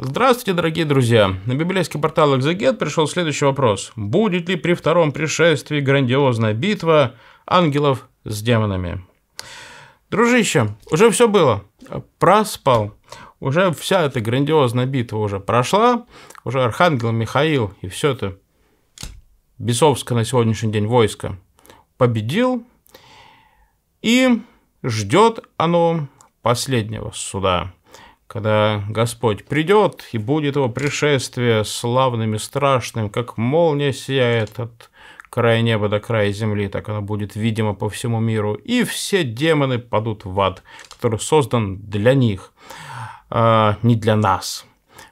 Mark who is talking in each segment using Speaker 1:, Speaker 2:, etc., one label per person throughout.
Speaker 1: Здравствуйте, дорогие друзья! На библейский портал «Экзегет» пришел следующий вопрос. Будет ли при втором пришествии грандиозная битва ангелов с демонами? Дружище, уже все было. Проспал. Уже вся эта грандиозная битва уже прошла. Уже Архангел Михаил и все это бесовское на сегодняшний день войско победил. И ждет оно последнего суда когда Господь придет, и будет его пришествие славным и страшным, как молния сияет от края неба до края земли, так оно будет видимо по всему миру, и все демоны падут в ад, который создан для них, а не для нас.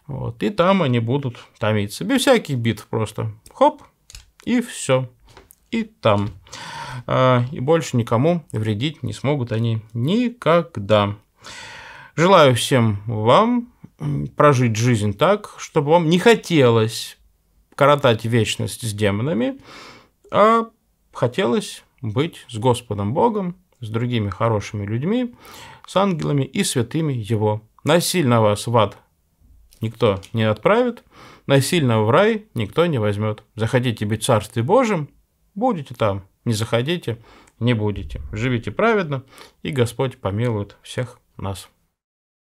Speaker 1: Вот, и там они будут томиться, без всяких битв просто. Хоп, и все. И там. А, и больше никому вредить не смогут они никогда. Желаю всем вам прожить жизнь так, чтобы вам не хотелось коротать вечность с демонами, а хотелось быть с Господом Богом, с другими хорошими людьми, с ангелами и святыми Его. Насильно вас в ад никто не отправит, насильно в рай никто не возьмет. Заходите быть в Царстве Божьем, будете там, не заходите, не будете. Живите праведно, и Господь помилует всех нас.